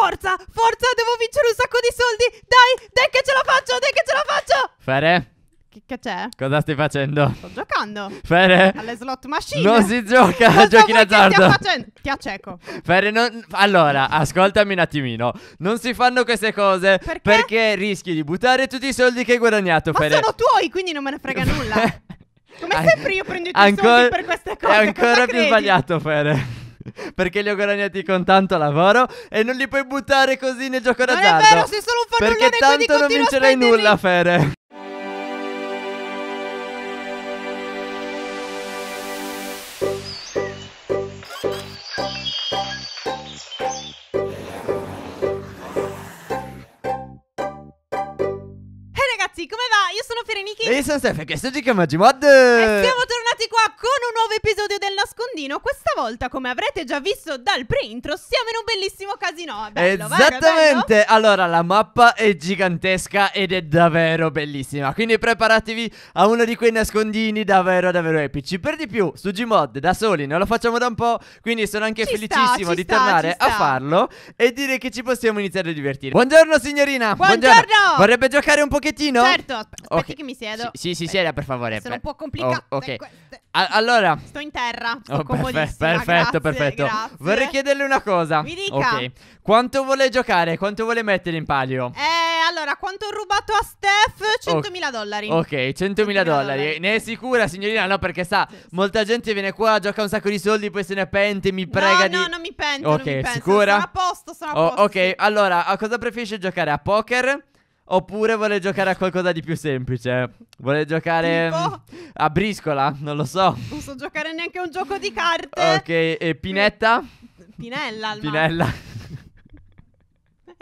Forza, forza, devo vincere un sacco di soldi. Dai, dai che ce la faccio, dai che ce la faccio. Fere? Che, che c'è? Cosa stai facendo? Sto giocando. Fere? Alle slot machine. Non si gioca a giochi d'azzardo. Che facendo? Ti acceco. Fere, non... allora, ascoltami un attimino. Non si fanno queste cose perché, perché rischi di buttare tutti i soldi che hai guadagnato, Ma Fere. sono tuoi, quindi non me ne frega nulla. Come sempre io prendo i tuoi ancora, soldi per queste cose. È ancora più credi? sbagliato, Fere. perché li ho guadagnati con tanto lavoro e non li puoi buttare così nel gioco d'azzardo. Non è vero, sei solo un fannullone Perché tanto non vincerai nulla, Fere. ragazzi, come va? Io sono Fereniki E io sono Steph e questo è GK Magimod E siamo tornati qua con un nuovo episodio del nascondino Questa volta, come avrete già visto dal pre-intro, siamo in un bellissimo casino è bello, Esattamente, vero, allora la mappa è gigantesca ed è davvero bellissima Quindi preparatevi a uno di quei nascondini davvero davvero epici Per di più, su Gmod da soli, non lo facciamo da un po' Quindi sono anche ci felicissimo sta, di sta, tornare a farlo E dire che ci possiamo iniziare a divertire Buongiorno signorina Buongiorno, Buongiorno. Vorrebbe giocare un pochettino tavolino? Certo, aspetti okay. che mi siedo. Sì, sì, sieda per favore. Sono un po' complicato. Oh, ok. Eh, allora. Sto in terra. Oh, perfetto, perfetto, perfetto. Grazie. Vorrei chiederle una cosa. Mi dica. Ok. Quanto vuole giocare? Quanto vuole mettere in palio? Eh, allora, quanto ho rubato a Steph? 100.000 oh. dollari. Ok, 100.000 dollari. Ne è sicura, signorina? No, perché sa, sì, molta gente viene qua, gioca un sacco di soldi, poi se ne pente, mi prega no, di... No, no, non mi pento, Ok, non mi sicura? Sono a posto, sono a posto. ok, allora, a cosa preferisce giocare? A poker? Oppure vuole giocare a qualcosa di più semplice. Vuole giocare tipo? Mm, a briscola, non lo so. Non so giocare neanche a un gioco di carte. Ok, e Pinetta? Pinella. Pinella.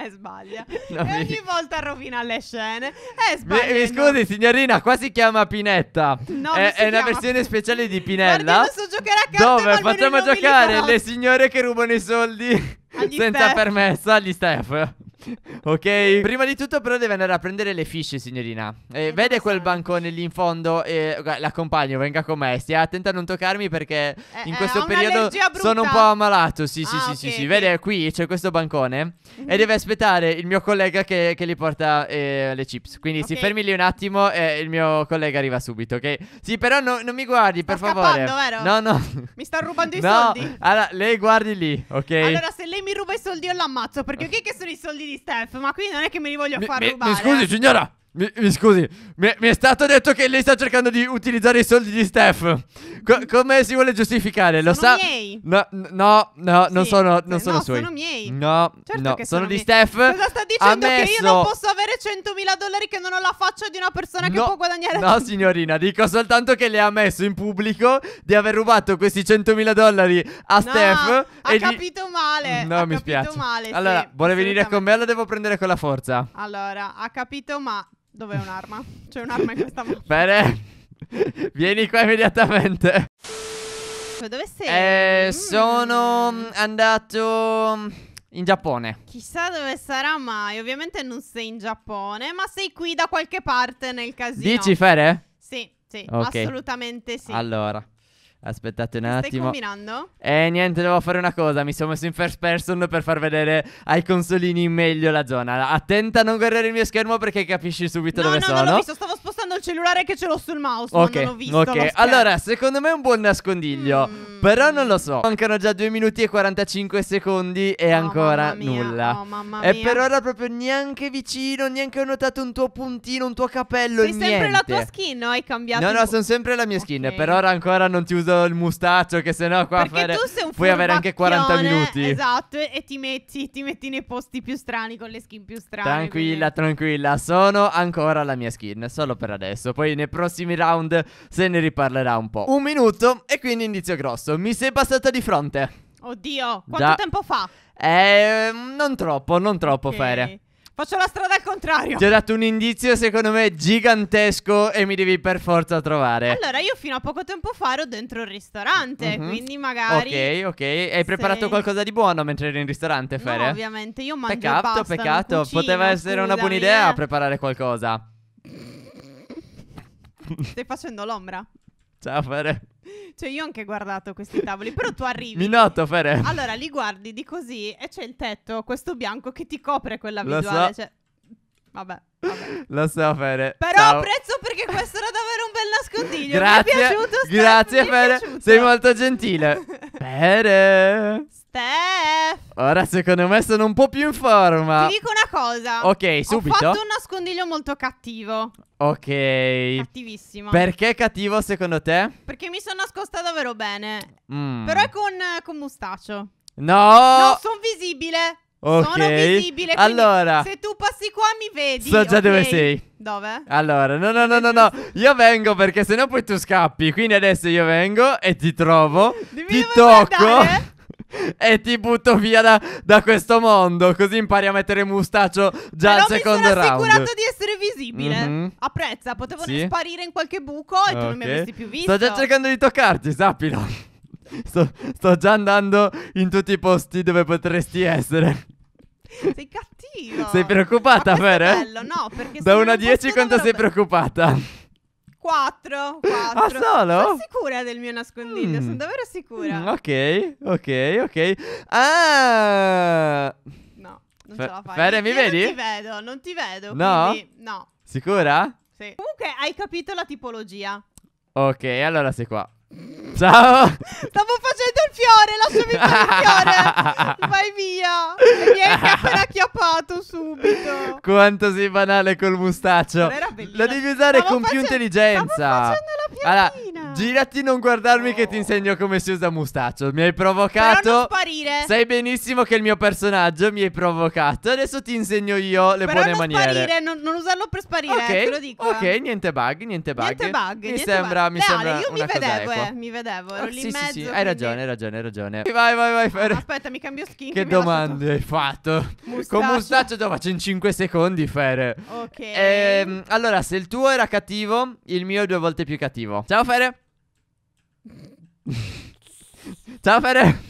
E eh, sbaglia. No, e mi... ogni volta rovina le scene. E eh, sbaglia. Mi, mi scusi, signorina, qua si chiama Pinetta. No, è, è una versione speciale di Pinella. Guardi, posso giocare a carte, dove facciamo giocare le signore che rubano i soldi senza staff. permesso agli staff. ok. Prima di tutto, però, deve andare a prendere le fische, signorina. Eh, eh vede quel bancone lì in fondo? Eh, l'accompagno, venga con me. Stia attenta a non toccarmi perché eh, in eh, questo periodo sono un po' ammalato. Sì, sì, ah, sì, okay, sì, sì. Vede qui c'è questo bancone. e mhm. deve aspettare il mio collega che, che gli porta le chips. Quindi okay. si fermi lì un attimo e il mio collega arriva subito, ok? Sì, però no, non mi guardi, Sta per favore. Vero? No, no. Mi sta rubando i no. soldi. Allora, lei guardi lì, ok? Allora, se lei mi ruba i soldi, io l'ammazzo. Perché ok che sono i soldi di Steph, ma qui non è che me li voglio mi, far mi, rubare. Mi scusi, eh. signora. Mi, mi scusi, mi, mi, è stato detto che lei sta cercando di utilizzare i soldi di Steph. Co- come si vuole giustificare? Lo sono sa- miei. No, no, no sì. non sono, non sono no, suoi. sono miei. No, certo no, sono, sono di Steph. Cosa sta dicendo? Ammesso... Che io non posso avere 100.000 dollari che non ho la faccia di una persona no, che può guadagnare. No, signorina, dico soltanto che le ha messo in pubblico di aver rubato questi 100.000 dollari a Steph. Ha e capito gli... male. No, ha mi spiace. Male, allora, sì, vuole venire con me? La devo prendere con la forza. Allora, ha capito ma... Dov'è un'arma? C'è un'arma in questa mano. Bene. Vieni qua immediatamente. Dove sei? Eh, mm. Sono andato in Giappone. Chissà dove sarà mai. Ovviamente non sei in Giappone, ma sei qui da qualche parte nel casino. Dici Fere? Sì, sì, okay. assolutamente sì. Allora, Aspettate un Stai attimo. Stai combinando? Eh, niente, devo fare una cosa. Mi sono messo in first person per far vedere ai consolini meglio la zona. Attenta a non guardare il mio schermo perché capisci subito no, dove no, sono. No, no, no, stavo spostando dal cellulare che ce l'ho sul mouse. Ok, ho visto ok. Allora, secondo me è un buon nascondiglio. Mm. Però non lo so. Mancano già 2 minuti e 45 secondi e oh, ancora nulla. Oh, e per ora proprio neanche vicino, neanche ho notato un tuo puntino, un tuo capello. Sei niente. sempre la tua skin, no? Hai cambiato. No, no, sono sempre la mia skin. Okay. Per ora ancora non ti uso il mustaccio, che sennò qua Perché fare... tu sei un Puoi avere anche 40 minuti. Esatto, e ti metti, ti metti nei posti più strani con le skin più strane. Tranquilla, quindi... tranquilla. Sono ancora la mia skin, solo per adesso adesso. Poi nei prossimi round se ne riparlerà un po'. Un minuto e quindi indizio grosso. Mi sei passata di fronte. Oddio, quanto da... tempo fa? Eh, non troppo, non troppo, okay. Fere. Faccio la strada al contrario. Ti ho dato un indizio, secondo me, gigantesco e mi devi per forza trovare. Allora, io fino a poco tempo fa ero dentro il ristorante, mm -hmm. quindi magari... Ok, ok. Hai se... preparato qualcosa di buono mentre eri in ristorante, Fere? No, ovviamente, io mangio peccato, Peccato, peccato. Poteva essere scusami, una buona idea eh. preparare qualcosa. Stai facendo l'ombra. Ciao Fere. Cioè io ho anche guardato questi tavoli, però tu arrivi. Mi noto Fere. Allora li guardi di così e c'è il tetto, questo bianco che ti copre quella Lo visuale. So. Cioè, vabbè, vabbè. Lo so Fere. Però Ciao. apprezzo perché questo era davvero un bel nascondiglio. Grazie. Mi è piaciuto. Grazie Fere. Sei molto gentile. Fere. Steph. Ora secondo me sono un po' più in forma. Ti dico una cosa. Ok, subito. Ho fatto un nascondiglio molto cattivo. Ok. Cattivissimo. Perché cattivo secondo te? Perché mi sono nascosta davvero bene. Mm. Però è con, con mustaccio. No! No, sono visibile. Ok. Sono visibile. Allora. Se tu passi qua mi vedi. So già okay. dove sei. Dove? Allora, no, no, no, no, no. Io vengo perché sennò poi tu scappi. Quindi adesso io vengo e ti trovo. Dimmi ti tocco. Andare. e ti butto via da, da, questo mondo. Così impari a mettere mustaccio già Però al secondo round. Mi sono assicurato di essere visibile. Mm-hmm. Apprezza, potevo sì? sparire in qualche buco e okay. tu non mi avresti più visto. Sto già cercando di toccarti, sappilo. sto, sto già andando in tutti i posti dove potresti essere. Sei cattivo. Sei preoccupata, vero? Eh? Bello, no, perché da 1 a 10 quanto sei preoccupata? 4. Quattro. Ah, solo? Sono sicura del mio nascondiglio, mm. sono davvero sicura. Mm, ok, ok, ok. Ah... No, non F ce la fai. Fere, mi vedi? Non ti vedo, non ti vedo. No? no. Sicura? Sì. Comunque hai capito la tipologia. Ok, allora sei qua. Ciao! Stavo facendo il fiore, lasciami fare il fiore! Vai via! E mi hai appena acchiappato subito! Quanto sei banale col mustaccio! Lo devi usare Stavo con più intelligenza! Stavo facendo la pianina! Allora, Girati, non guardarmi, oh. che ti insegno come si usa mustaccio. Mi hai provocato. Però non sparire. Sai benissimo che il mio personaggio mi hai provocato. Adesso ti insegno io le Però buone non maniere. Sparire, non, non usarlo per sparire, okay. eh, te lo dico. Ok, niente bug, niente bug. Niente bug. Mi niente sembra. Bug. Mi Leale, sembra io mi vedevo, eh, mi vedevo. Ero oh, lì sì, in mezzo. Sì, sì. Hai ragione, hai ragione, hai ragione. Vai, vai, vai. Fer. Aspetta, mi cambio skin. Che, domande hai fatto? Mustaccio. Con mustaccio te lo faccio in 5 secondi, Fere. Ok. Ehm, allora, se il tuo era cattivo, il mio è due volte più cattivo. Ciao, Fere. Ciao Fede.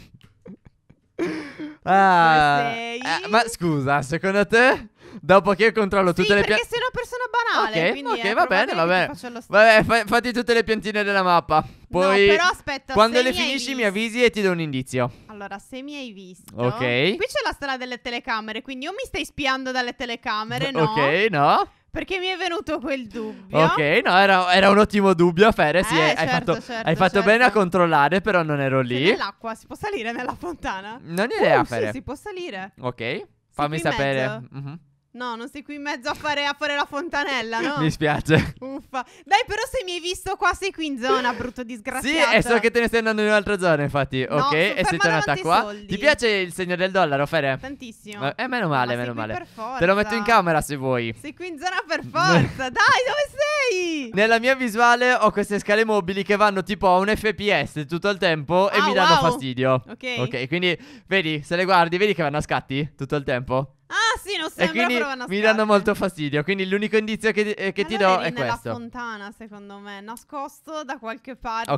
Ah, eh, ma scusa, secondo te? Dopo che io controllo sì, tutte le piante. Perché sei una persona banale. Ok, quindi, eh, va bene, va bene. Vabbè, fa- fatti tutte le piantine della mappa. Poi. No, però aspetta. Quando le mi finisci, mi avvisi e ti do un indizio. Allora, se mi hai visto. Ok. Qui c'è la strada delle telecamere. Quindi o mi stai spiando dalle telecamere, no? Ok, no. Perché mi è venuto quel dubbio. Ok, no, era, era un ottimo dubbio, Fere. Sì, eh, hai, certo, fatto, certo, hai fatto certo. bene a certo. controllare, però non ero lì. C'è nell'acqua si può salire nella fontana? Non ho idea, uh, Fere. Sì, si può salire. Ok, fammi sapere. Mm-hmm. No, non sei qui in mezzo a fare, a fare la fontanella, no? Mi spiace. Uffa. Dai, però se mi hai visto qua sei qui in zona, brutto disgraziato. Sì, e so che te ne stai andando in un'altra zona, infatti. No, ok, e sei tornata qua. Soldi. Ti piace il segno del dollaro, Fere? Tantissimo. Eh, meno male, Ma meno male. Per forza. Te lo metto in camera se vuoi. Sei qui in zona per forza. Dai, dove sei? Nella mia visuale ho queste scale mobili che vanno tipo a un FPS tutto il tempo e ah, mi danno wow. fastidio. Ok. Ok, quindi vedi, se le guardi, vedi che vanno a scatti tutto il tempo. Assassino sembra, e quindi mi danno molto fastidio. Quindi l'unico indizio che, eh, che ti do è questo. nella fontana, secondo me, nascosto da qualche parte.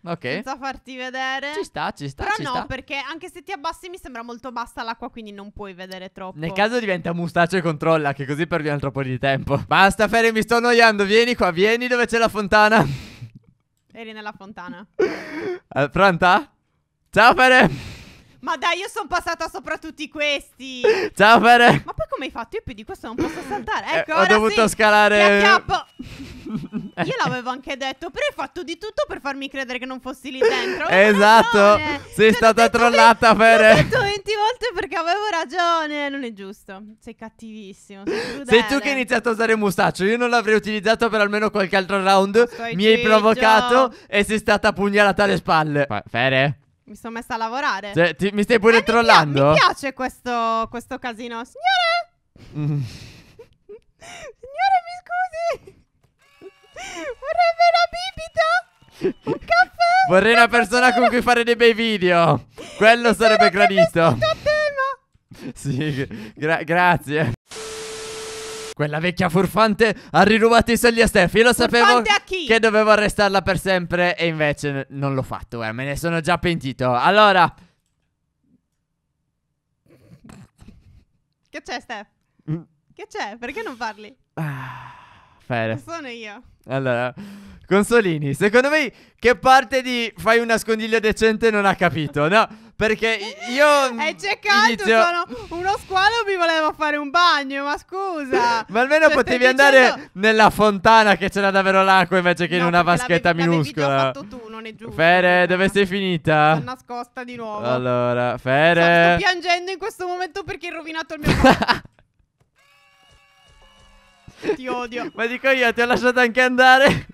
Ok, ok. Senza farti vedere. Ci sta, ci sta. Però ci no, sta. perché anche se ti abbassi mi sembra molto bassa l'acqua, quindi non puoi vedere troppo. Nel caso diventa mustaccio e controlla, che così perdiamo troppo di tempo. Basta, Ferry, mi sto annoiando. Vieni qua, vieni dove c'è la fontana. Eri nella fontana. Eh, pronta? Ciao, Ferry. Ma dai, io sono passata sopra tutti questi. Ciao, Fede. Ma poi come hai fatto? Io più di questo non posso saltare. Eh, ecco, eh, ho dovuto sì. scalare. io l'avevo anche detto, però hai fatto di tutto per farmi credere che non fossi lì dentro. Eh, avevo esatto. Ragione. Eh. Sei Te cioè, stata trollata, Fede. Ho detto 20 volte perché avevo ragione. Non è giusto. Sei cattivissimo. Sei, sei tu che hai iniziato a usare il mustaccio. Io non l'avrei utilizzato per almeno qualche altro round. Stai Mi hai provocato e sei stata pugnalata alle spalle. Fede. Mi sono messa a lavorare. Cioè, ti, mi stai pure eh, trollando? Mi, mi piace questo, questo casino. Signore! Mm. Signore, mi scusi! Vorrebbe una bibita? Un caffè? Vorrei una persona con cui fare dei bei video. Quello mi sarebbe gradito. tema. Sì, gra grazie. Quella vecchia furfante ha rirubato i soldi a Steph. Io lo sapevo che dovevo arrestarla per sempre e invece non l'ho fatto, eh. Me ne sono già pentito. Allora... Che c'è, Steph? Mm. Che c'è? Perché non parli? Ah, Fede. Sono io. Allora... Consolini, secondo me che parte di fai un nascondiglio decente non ha capito, no? Perché io... E c'è caldo, inizio... sono uno squalo mi voleva fare un bagno, ma scusa. ma almeno cioè, potevi andare dicendo... nella fontana che c'era davvero l'acqua invece che no, in una vaschetta minuscola. Ma fatto tu, non è giusto. Fere, dove sei finita? Sono nascosta di nuovo. Allora, Fere... Sto, sto piangendo in questo momento perché hai rovinato il mio... Ti odio. Ma dico io, ti ho lasciato anche andare.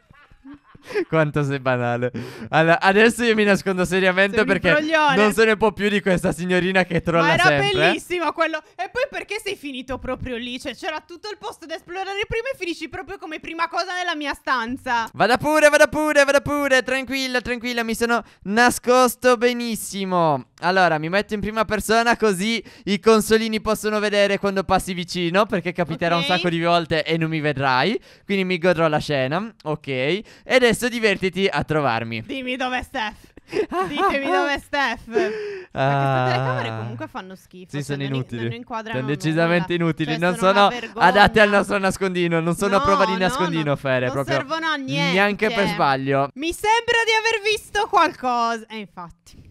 Quanto sei banale. Allora, adesso io mi nascondo seriamente perché non se ne può più di questa signorina che trolla Ma era sempre. bellissimo quello. E poi perché sei finito proprio lì? Cioè, c'era tutto il posto da esplorare prima e finisci proprio come prima cosa nella mia stanza. Vada pure, vada pure, vada pure. Tranquilla, tranquilla. Mi sono nascosto benissimo. Allora, mi metto in prima persona così i consolini possono vedere quando passi vicino perché capiterà okay. un sacco di volte e non mi vedrai. Quindi mi godrò la scena. Ok. Ed è Adesso divertiti a trovarmi. Dimmi dove è Steph. Ditemi dove è Steph. Ah. Perché queste telecamere comunque fanno schifo. Sì, sono inutili. sono decisamente nulla. inutili. Cioè, non sono, sono adatte al nostro nascondino. Non sono no, a prova di nascondino, no, Fere. Non proprio. servono a niente. Neanche per sbaglio. Mi sembra di aver visto qualcosa. E eh, infatti.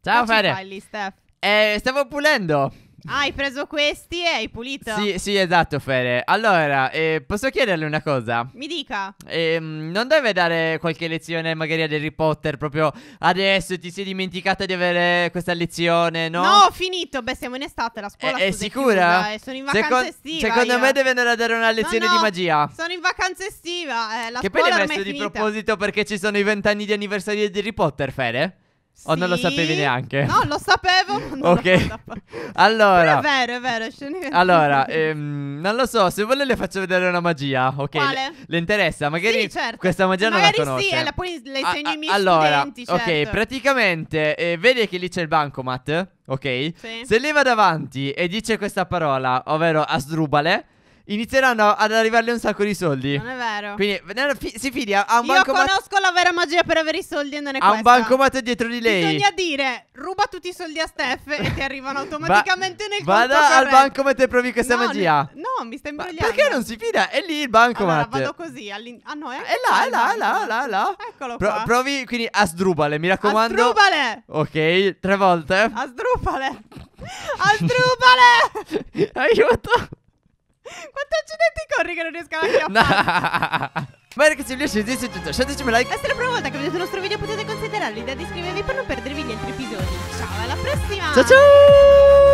Ciao, Fere. Fai Steph. Eh, stavo pulendo. Ah, hai preso questi e hai pulito. Sì, sì, esatto, Fede. Allora, eh, posso chiederle una cosa? Mi dica. Eh, non deve dare qualche lezione magari ad Harry Potter proprio adesso? Ti sei dimenticata di avere questa lezione, no? No, ho finito. Beh, siamo in estate, la scuola eh, è sicura? Chiusa, eh, sono in vacanza Secon estiva. Secondo io. me deve andare a dare una lezione no, no, di magia. Sono in vacanza estiva. Eh, la che scuola poi l'hai messo di finita. proposito perché ci sono i vent'anni di anniversario di Harry Potter, Fede? Sì. O non lo sapevi neanche? No, lo sapevo. Ma ok. Sapevo. allora. Però è vero, è vero. Allora, ehm, non lo so. Se vuole le faccio vedere una magia. Ok. Quale? Le, le interessa. Magari sì, certo. questa magia Magari non la conosce. Magari sì, e eh, la, poi le ah, insegno ai ah, miei allora, Certo. Ok, praticamente, eh, vedi che lì c'è il bancomat. Ok? Sì. Se lei va davanti e dice questa parola, ovvero asdrubale inizieranno ad arrivarle un sacco di soldi. Non è vero. Quindi si fidi, ha un Io bancomat. Io conosco la vera magia per avere i soldi e non è ha questa. Ha un bancomat dietro di lei. Bisogna dire, ruba tutti i soldi a Steph e ti arrivano automaticamente nel conto Vada al bancomat e provi questa no, magia. Ne- no, mi stai imbrogliando. Ma perché non si fida? È lì il bancomat. Allora vado così. All'in- ah no, è, ecco è là, è là, è là, là, là. Eccolo Pro- provi, quindi a sdrubale, mi raccomando. A Ok, tre volte. A sdrubale! A sdrubale! Aiuto! Quanto accidenti corri che non riesco a chiamare? Ma ragazzi, mi lasciateci un like. Se è la prima volta che vedete il nostro video potete considerare l'idea di iscrivervi per non perdervi gli altri episodi. Ciao, alla prossima! Ciao ciao!